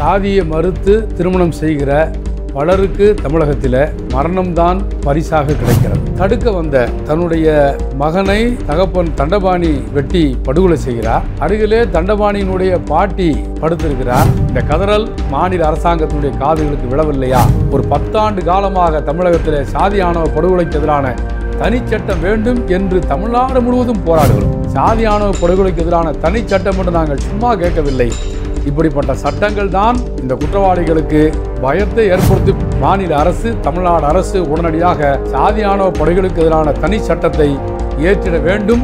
சாதியை மறுத்து திருமணம் செய்கிற பலருக்கு தமிழகத்தில் மரணம்தான் பரிசாக கிடைக்கிறது தடுக்க வந்த தன்னுடைய மகனை தகப்பன் தண்டபாணி வெட்டி படுகொலை செய்கிறார் அருகிலே தண்டபாணியினுடைய பாட்டி படுத்திருக்கிறார் இந்த கதறல் மாநில அரசாங்கத்தினுடைய காதுகளுக்கு விழவில்லையா ஒரு பத்தாண்டு காலமாக தமிழகத்தில் சாதியானவ படுகொலைக்கு எதிரான தனிச்சட்டம் வேண்டும் என்று தமிழ்நாடு முழுவதும் போராடுகிறோம் சாதியானவ படுகொலைக்கு எதிரான தனிச்சட்டம் என்று நாங்கள் சும்மா கேட்கவில்லை இப்படிப்பட்ட சட்டங்கள் தான் இந்த குற்றவாளிகளுக்கு பயத்தை ஏற்படுத்தி மாநில அரசு தமிழ்நாடு அரசு உடனடியாக சாதியானோ படைகளுக்கு எதிரான தனி சட்டத்தை ஏற்றிட வேண்டும்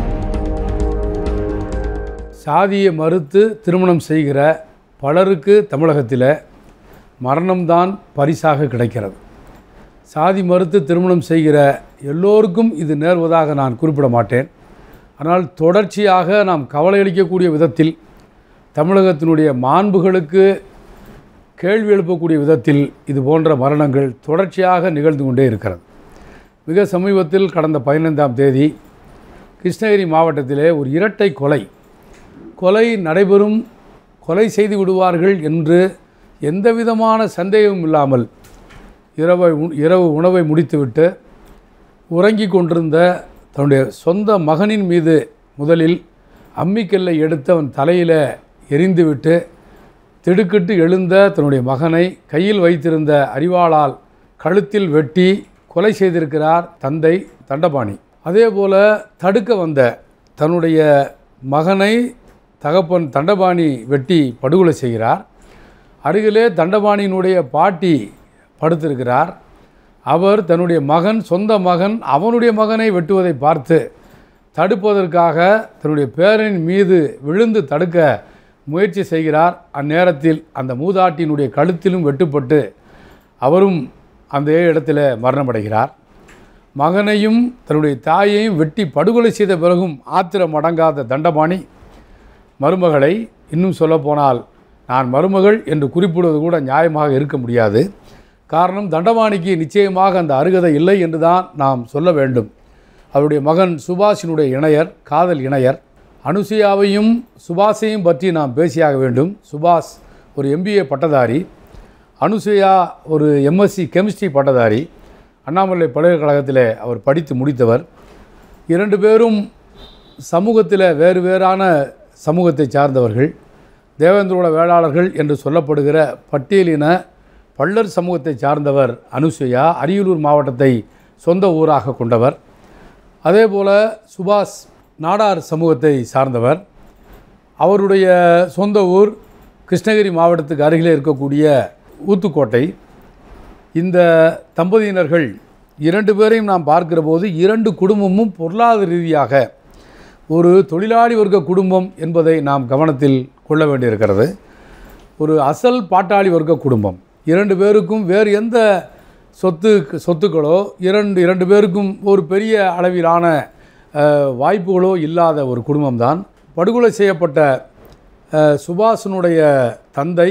சாதியை மறுத்து திருமணம் செய்கிற பலருக்கு தமிழகத்தில் மரணம்தான் பரிசாக கிடைக்கிறது சாதி மறுத்து திருமணம் செய்கிற எல்லோருக்கும் இது நேர்வதாக நான் குறிப்பிட மாட்டேன் ஆனால் தொடர்ச்சியாக நாம் கவலை அளிக்கக்கூடிய விதத்தில் தமிழகத்தினுடைய மாண்புகளுக்கு கேள்வி எழுப்பக்கூடிய விதத்தில் இது போன்ற மரணங்கள் தொடர்ச்சியாக நிகழ்ந்து கொண்டே இருக்கிறது மிக சமீபத்தில் கடந்த பதினைந்தாம் தேதி கிருஷ்ணகிரி மாவட்டத்திலே ஒரு இரட்டை கொலை கொலை நடைபெறும் கொலை செய்து விடுவார்கள் என்று எந்த விதமான சந்தேகமும் இல்லாமல் இரவை இரவு உணவை முடித்துவிட்டு உறங்கி கொண்டிருந்த தன்னுடைய சொந்த மகனின் மீது முதலில் அம்மிக்கல்லை எடுத்து அவன் தலையில் எரிந்துவிட்டு திடுக்கிட்டு எழுந்த தன்னுடைய மகனை கையில் வைத்திருந்த அறிவாளால் கழுத்தில் வெட்டி கொலை செய்திருக்கிறார் தந்தை தண்டபாணி அதேபோல் தடுக்க வந்த தன்னுடைய மகனை தகப்பன் தண்டபாணி வெட்டி படுகொலை செய்கிறார் அருகிலே தண்டபாணியினுடைய பாட்டி படுத்திருக்கிறார் அவர் தன்னுடைய மகன் சொந்த மகன் அவனுடைய மகனை வெட்டுவதை பார்த்து தடுப்பதற்காக தன்னுடைய பேரனின் மீது விழுந்து தடுக்க முயற்சி செய்கிறார் அந்நேரத்தில் அந்த மூதாட்டியினுடைய கழுத்திலும் வெட்டுப்பட்டு அவரும் அந்த இடத்துல மரணமடைகிறார் மகனையும் தன்னுடைய தாயையும் வெட்டி படுகொலை செய்த பிறகும் ஆத்திரம் அடங்காத தண்டபாணி மருமகளை இன்னும் சொல்லப்போனால் நான் மருமகள் என்று குறிப்பிடுவது கூட நியாயமாக இருக்க முடியாது காரணம் தண்டபாணிக்கு நிச்சயமாக அந்த அருகதை இல்லை என்று தான் நாம் சொல்ல வேண்டும் அவருடைய மகன் சுபாஷினுடைய இணையர் காதல் இணையர் அனுசியாவையும் சுபாஷையும் பற்றி நாம் பேசியாக வேண்டும் சுபாஷ் ஒரு எம்பிஏ பட்டதாரி அனுசுயா ஒரு எம்எஸ்சி கெமிஸ்ட்ரி பட்டதாரி அண்ணாமலை பல்கலைக்கழகத்தில் அவர் படித்து முடித்தவர் இரண்டு பேரும் சமூகத்தில் வேறு வேறான சமூகத்தை சார்ந்தவர்கள் தேவேந்திரோட வேளாளர்கள் என்று சொல்லப்படுகிற பட்டியலின பள்ளர் சமூகத்தை சார்ந்தவர் அனுசுயா அரியலூர் மாவட்டத்தை சொந்த ஊராக கொண்டவர் அதேபோல் சுபாஷ் நாடார் சமூகத்தை சார்ந்தவர் அவருடைய சொந்த ஊர் கிருஷ்ணகிரி மாவட்டத்துக்கு அருகிலே இருக்கக்கூடிய ஊத்துக்கோட்டை இந்த தம்பதியினர்கள் இரண்டு பேரையும் நாம் பார்க்கிற போது இரண்டு குடும்பமும் பொருளாதார ரீதியாக ஒரு தொழிலாளி வர்க்க குடும்பம் என்பதை நாம் கவனத்தில் கொள்ள வேண்டியிருக்கிறது ஒரு அசல் பாட்டாளி வர்க்க குடும்பம் இரண்டு பேருக்கும் வேறு எந்த சொத்து சொத்துக்களோ இரண்டு இரண்டு பேருக்கும் ஒரு பெரிய அளவிலான வாய்ப்புகளோ இல்லாத ஒரு குடும்பம்தான் படுகொலை செய்யப்பட்ட சுபாஷனுடைய தந்தை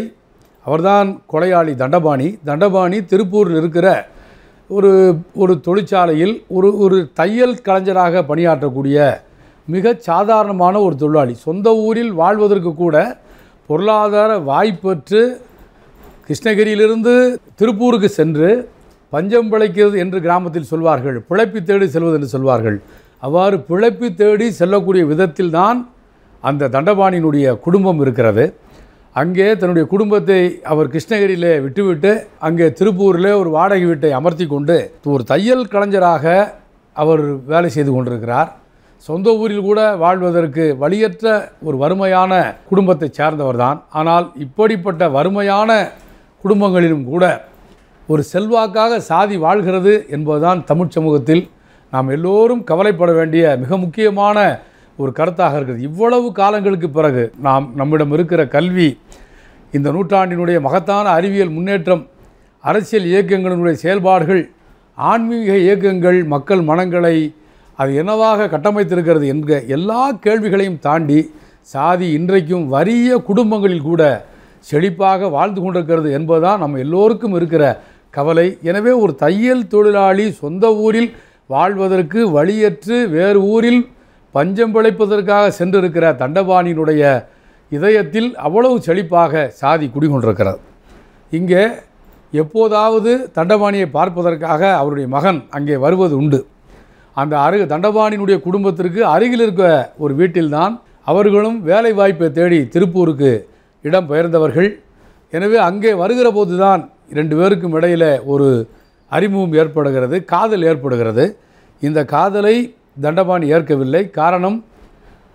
அவர்தான் கொலையாளி தண்டபாணி தண்டபாணி திருப்பூரில் இருக்கிற ஒரு ஒரு தொழிற்சாலையில் ஒரு ஒரு தையல் கலைஞராக பணியாற்றக்கூடிய மிக சாதாரணமான ஒரு தொழிலாளி சொந்த ஊரில் வாழ்வதற்கு கூட பொருளாதார வாய்ப்பற்று கிருஷ்ணகிரியிலிருந்து திருப்பூருக்கு சென்று பஞ்சம் பிழைக்கிறது என்று கிராமத்தில் சொல்வார்கள் பிழைப்பு தேடி செல்வது என்று சொல்வார்கள் அவ்வாறு பிழைப்பு தேடி செல்லக்கூடிய விதத்தில்தான் அந்த தண்டபாணியினுடைய குடும்பம் இருக்கிறது அங்கே தன்னுடைய குடும்பத்தை அவர் கிருஷ்ணகிரியிலே விட்டுவிட்டு அங்கே திருப்பூரில் ஒரு வாடகை வீட்டை அமர்த்தி கொண்டு ஒரு தையல் கலைஞராக அவர் வேலை செய்து கொண்டிருக்கிறார் சொந்த ஊரில் கூட வாழ்வதற்கு வழியற்ற ஒரு வறுமையான குடும்பத்தை சேர்ந்தவர் தான் ஆனால் இப்படிப்பட்ட வறுமையான குடும்பங்களிலும் கூட ஒரு செல்வாக்காக சாதி வாழ்கிறது என்பதுதான் தமிழ் சமூகத்தில் நாம் எல்லோரும் கவலைப்பட வேண்டிய மிக முக்கியமான ஒரு கருத்தாக இருக்குது இவ்வளவு காலங்களுக்கு பிறகு நாம் நம்மிடம் இருக்கிற கல்வி இந்த நூற்றாண்டினுடைய மகத்தான அறிவியல் முன்னேற்றம் அரசியல் இயக்கங்களினுடைய செயல்பாடுகள் ஆன்மீக இயக்கங்கள் மக்கள் மனங்களை அது என்னவாக கட்டமைத்திருக்கிறது என்ற எல்லா கேள்விகளையும் தாண்டி சாதி இன்றைக்கும் வறிய குடும்பங்களில் கூட செழிப்பாக வாழ்ந்து கொண்டிருக்கிறது என்பதுதான் நம்ம எல்லோருக்கும் இருக்கிற கவலை எனவே ஒரு தையல் தொழிலாளி சொந்த ஊரில் வாழ்வதற்கு வழியற்று வேறு ஊரில் பஞ்சம் பிழைப்பதற்காக சென்றிருக்கிற தண்டபாணியினுடைய இதயத்தில் அவ்வளவு செழிப்பாக சாதி குடிகொண்டிருக்கிறது இங்கே எப்போதாவது தண்டபாணியை பார்ப்பதற்காக அவருடைய மகன் அங்கே வருவது உண்டு அந்த அரு தண்டபாணியினுடைய குடும்பத்திற்கு அருகில் இருக்க ஒரு வீட்டில்தான் அவர்களும் வேலை வாய்ப்பை தேடி திருப்பூருக்கு இடம் பெயர்ந்தவர்கள் எனவே அங்கே வருகிற போது தான் ரெண்டு பேருக்கும் இடையில் ஒரு அறிமுகம் ஏற்படுகிறது காதல் ஏற்படுகிறது இந்த காதலை தண்டபாணி ஏற்கவில்லை காரணம்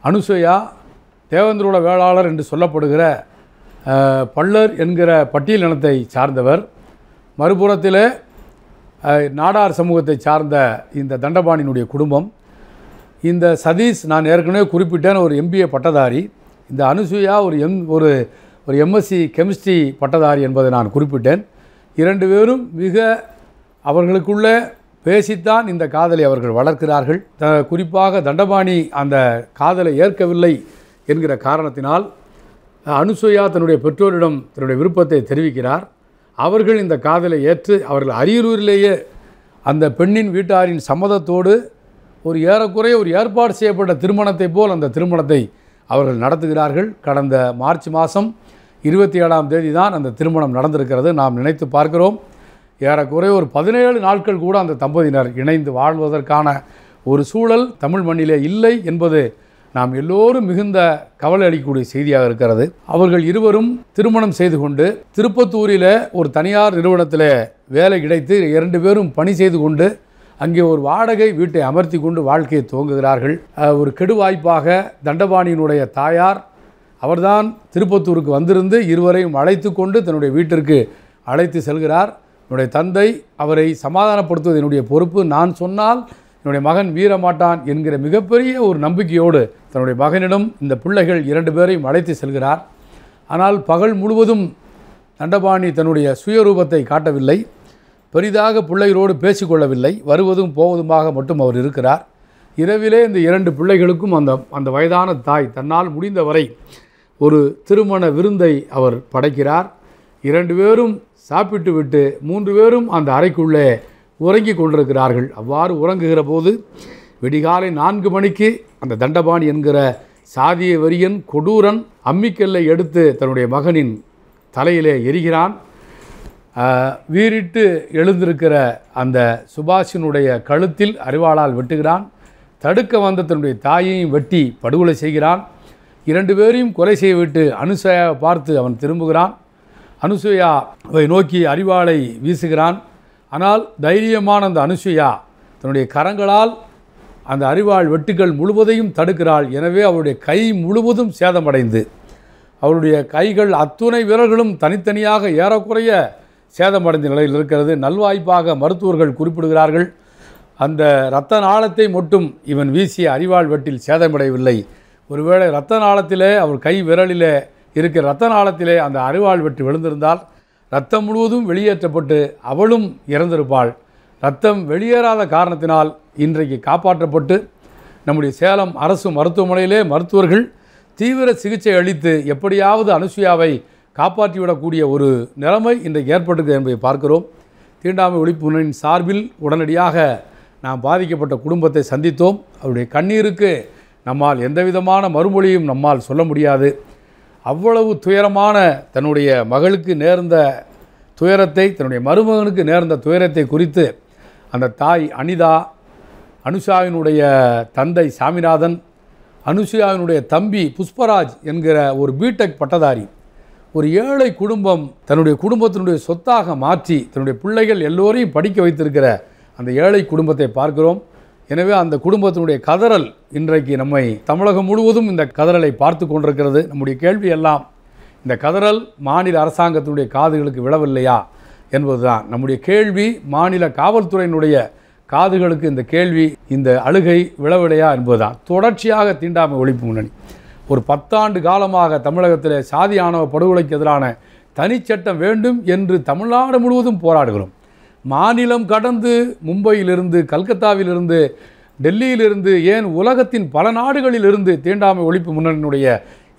அனுசயா தேவேந்திரோட வேளாளர் என்று சொல்லப்படுகிற பள்ளர் என்கிற பட்டியல் இனத்தை சார்ந்தவர் மறுபுறத்தில் நாடார் சமூகத்தை சார்ந்த இந்த தண்டபாணியினுடைய குடும்பம் இந்த சதீஷ் நான் ஏற்கனவே குறிப்பிட்டேன் ஒரு எம்பிஏ பட்டதாரி இந்த அனுசூயா ஒரு எம் ஒரு ஒரு எம்எஸ்சி கெமிஸ்ட்ரி பட்டதாரி என்பதை நான் குறிப்பிட்டேன் இரண்டு பேரும் மிக அவர்களுக்குள்ள பேசித்தான் இந்த காதலை அவர்கள் வளர்க்கிறார்கள் த குறிப்பாக தண்டபாணி அந்த காதலை ஏற்கவில்லை என்கிற காரணத்தினால் அனுசுயா தன்னுடைய பெற்றோரிடம் தன்னுடைய விருப்பத்தை தெரிவிக்கிறார் அவர்கள் இந்த காதலை ஏற்று அவர்கள் அரியலூரிலேயே அந்த பெண்ணின் வீட்டாரின் சம்மதத்தோடு ஒரு ஏறக்குறைய ஒரு ஏற்பாடு செய்யப்பட்ட திருமணத்தை போல் அந்த திருமணத்தை அவர்கள் நடத்துகிறார்கள் கடந்த மார்ச் மாதம் இருபத்தி ஏழாம் தேதி தான் அந்த திருமணம் நடந்திருக்கிறது நாம் நினைத்து பார்க்கிறோம் ஏறக்குறைய ஒரு பதினேழு நாட்கள் கூட அந்த தம்பதியினர் இணைந்து வாழ்வதற்கான ஒரு சூழல் தமிழ் மண்ணிலே இல்லை என்பது நாம் எல்லோரும் மிகுந்த கவலை அளிக்கக்கூடிய செய்தியாக இருக்கிறது அவர்கள் இருவரும் திருமணம் செய்து கொண்டு திருப்பத்தூரில் ஒரு தனியார் நிறுவனத்தில் வேலை கிடைத்து இரண்டு பேரும் பணி செய்து கொண்டு அங்கே ஒரு வாடகை வீட்டை அமர்த்தி கொண்டு வாழ்க்கையை துவங்குகிறார்கள் ஒரு கெடுவாய்ப்பாக தண்டபாணியினுடைய தாயார் அவர்தான் திருப்பத்தூருக்கு வந்திருந்து இருவரையும் அழைத்து கொண்டு தன்னுடைய வீட்டிற்கு அழைத்து செல்கிறார் என்னுடைய தந்தை அவரை சமாதானப்படுத்துவது என்னுடைய பொறுப்பு நான் சொன்னால் என்னுடைய மகன் வீரமாட்டான் என்கிற மிகப்பெரிய ஒரு நம்பிக்கையோடு தன்னுடைய மகனிடம் இந்த பிள்ளைகள் இரண்டு பேரையும் அழைத்து செல்கிறார் ஆனால் பகல் முழுவதும் தண்டபாணி தன்னுடைய சுயரூபத்தை காட்டவில்லை பெரிதாக பிள்ளைகளோடு பேசிக்கொள்ளவில்லை வருவதும் போவதுமாக மட்டும் அவர் இருக்கிறார் இரவிலே இந்த இரண்டு பிள்ளைகளுக்கும் அந்த அந்த வயதான தாய் தன்னால் முடிந்தவரை ஒரு திருமண விருந்தை அவர் படைக்கிறார் இரண்டு பேரும் சாப்பிட்டு விட்டு மூன்று பேரும் அந்த அறைக்குள்ளே உறங்கி கொண்டிருக்கிறார்கள் அவ்வாறு உறங்குகிற போது விடிகாலை நான்கு மணிக்கு அந்த தண்டபாணி என்கிற சாதிய வரியன் கொடூரன் அம்மிக்கல்லை எடுத்து தன்னுடைய மகனின் தலையிலே எரிகிறான் வீறிட்டு எழுந்திருக்கிற அந்த சுபாஷினுடைய கழுத்தில் அறிவாளால் வெட்டுகிறான் தடுக்க வந்த தன்னுடைய தாயையும் வெட்டி படுகொலை செய்கிறான் இரண்டு பேரையும் கொலை செய்துவிட்டு அனுசையாக பார்த்து அவன் திரும்புகிறான் அனுசுயாவை நோக்கி அறிவாளை வீசுகிறான் ஆனால் தைரியமான அந்த அனுசுயா தன்னுடைய கரங்களால் அந்த அறிவாள் வெட்டுக்கள் முழுவதையும் தடுக்கிறாள் எனவே அவருடைய கை முழுவதும் சேதமடைந்து அவருடைய கைகள் அத்துணை வீரர்களும் தனித்தனியாக ஏறக்குறைய சேதமடைந்த நிலையில் இருக்கிறது நல்வாய்ப்பாக மருத்துவர்கள் குறிப்பிடுகிறார்கள் அந்த இரத்த நாளத்தை மட்டும் இவன் வீசிய அறிவாள் வெட்டில் சேதமடையவில்லை ஒருவேளை இரத்த நாளத்திலே அவர் கை விரலிலே இருக்கிற இரத்த நாளத்திலே அந்த அருவாள் வெட்டு விழுந்திருந்தால் ரத்தம் முழுவதும் வெளியேற்றப்பட்டு அவளும் இறந்திருப்பாள் ரத்தம் வெளியேறாத காரணத்தினால் இன்றைக்கு காப்பாற்றப்பட்டு நம்முடைய சேலம் அரசு மருத்துவமனையிலே மருத்துவர்கள் தீவிர சிகிச்சை அளித்து எப்படியாவது அனுசுயாவை காப்பாற்றிவிடக்கூடிய ஒரு நிலைமை இன்றைக்கு ஏற்பட்டிருக்கு என்பதை பார்க்கிறோம் தீண்டாமை ஒழிப்பு முன்னணியின் சார்பில் உடனடியாக நாம் பாதிக்கப்பட்ட குடும்பத்தை சந்தித்தோம் அவருடைய கண்ணீருக்கு நம்மால் எந்தவிதமான மறுமொழியும் நம்மால் சொல்ல முடியாது அவ்வளவு துயரமான தன்னுடைய மகளுக்கு நேர்ந்த துயரத்தை தன்னுடைய மருமகனுக்கு நேர்ந்த துயரத்தை குறித்து அந்த தாய் அனிதா அனுஷாவினுடைய தந்தை சாமிநாதன் அனுஷியாவினுடைய தம்பி புஷ்பராஜ் என்கிற ஒரு பீடெக் பட்டதாரி ஒரு ஏழை குடும்பம் தன்னுடைய குடும்பத்தினுடைய சொத்தாக மாற்றி தன்னுடைய பிள்ளைகள் எல்லோரையும் படிக்க வைத்திருக்கிற அந்த ஏழை குடும்பத்தை பார்க்கிறோம் எனவே அந்த குடும்பத்தினுடைய கதறல் இன்றைக்கு நம்மை தமிழகம் முழுவதும் இந்த கதறலை பார்த்து கொண்டிருக்கிறது நம்முடைய கேள்வி எல்லாம் இந்த கதறல் மாநில அரசாங்கத்தினுடைய காதுகளுக்கு விழவில்லையா என்பதுதான் நம்முடைய கேள்வி மாநில காவல்துறையினுடைய காதுகளுக்கு இந்த கேள்வி இந்த அழுகை விழவில்லையா என்பதுதான் தொடர்ச்சியாக தீண்டாமை ஒழிப்பு முன்னணி ஒரு பத்தாண்டு காலமாக தமிழகத்தில் சாதியானவ படுகொலைக்கு எதிரான தனிச்சட்டம் வேண்டும் என்று தமிழ்நாடு முழுவதும் போராடுகிறோம் மாநிலம் கடந்து மும்பையிலிருந்து கல்கத்தாவிலிருந்து டெல்லியிலிருந்து ஏன் உலகத்தின் பல நாடுகளிலிருந்து தீண்டாமை ஒழிப்பு முன்னணியினுடைய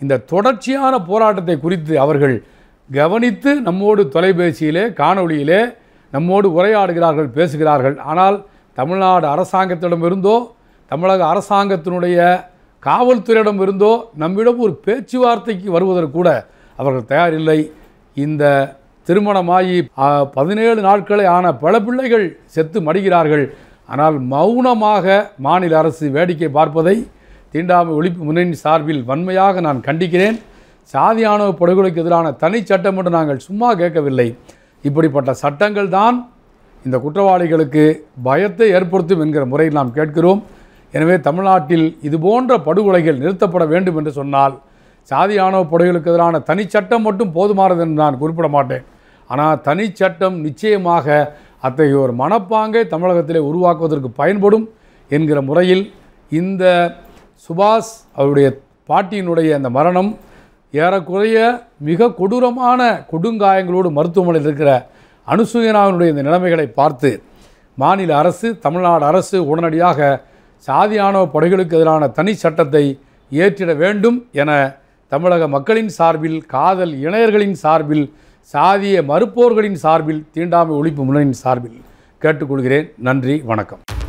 இந்த தொடர்ச்சியான போராட்டத்தை குறித்து அவர்கள் கவனித்து நம்மோடு தொலைபேசியிலே காணொளியிலே நம்மோடு உரையாடுகிறார்கள் பேசுகிறார்கள் ஆனால் தமிழ்நாடு அரசாங்கத்திடம் இருந்தோ தமிழக அரசாங்கத்தினுடைய காவல்துறையிடம் இருந்தோ நம்மிடம் ஒரு பேச்சுவார்த்தைக்கு வருவதற்கு கூட அவர்கள் தயாரில்லை இந்த திருமணமாகி பதினேழு நாட்களை ஆன பல பிள்ளைகள் செத்து மடிகிறார்கள் ஆனால் மௌனமாக மாநில அரசு வேடிக்கை பார்ப்பதை தீண்டாமை ஒழிப்பு முன்னணி சார்பில் வன்மையாக நான் கண்டிக்கிறேன் சாதியானவ படுகொலைக்கு எதிரான தனி சட்டம் என்று நாங்கள் சும்மா கேட்கவில்லை இப்படிப்பட்ட சட்டங்கள் தான் இந்த குற்றவாளிகளுக்கு பயத்தை ஏற்படுத்தும் என்கிற முறையில் நாம் கேட்கிறோம் எனவே தமிழ்நாட்டில் இதுபோன்ற படுகொலைகள் நிறுத்தப்பட வேண்டும் என்று சொன்னால் சாதியானவ படுகொலைக்கு எதிரான தனி சட்டம் மட்டும் போதுமானது என்று நான் குறிப்பிட மாட்டேன் ஆனால் தனிச்சட்டம் நிச்சயமாக அத்தகைய ஒரு மனப்பாங்கை தமிழகத்திலே உருவாக்குவதற்கு பயன்படும் என்கிற முறையில் இந்த சுபாஷ் அவருடைய பாட்டியினுடைய அந்த மரணம் ஏறக்குறைய மிக கொடூரமான கொடுங்காயங்களோடு மருத்துவமனையில் இருக்கிற அனுசூயனாவினுடைய இந்த நிலைமைகளை பார்த்து மாநில அரசு தமிழ்நாடு அரசு உடனடியாக சாதியானவ படைகளுக்கு எதிரான தனி சட்டத்தை ஏற்றிட வேண்டும் என தமிழக மக்களின் சார்பில் காதல் இணையர்களின் சார்பில் சாதிய மறுப்போர்களின் சார்பில் தீண்டாமை ஒழிப்பு முன்னணியின் சார்பில் கேட்டுக்கொள்கிறேன் நன்றி வணக்கம்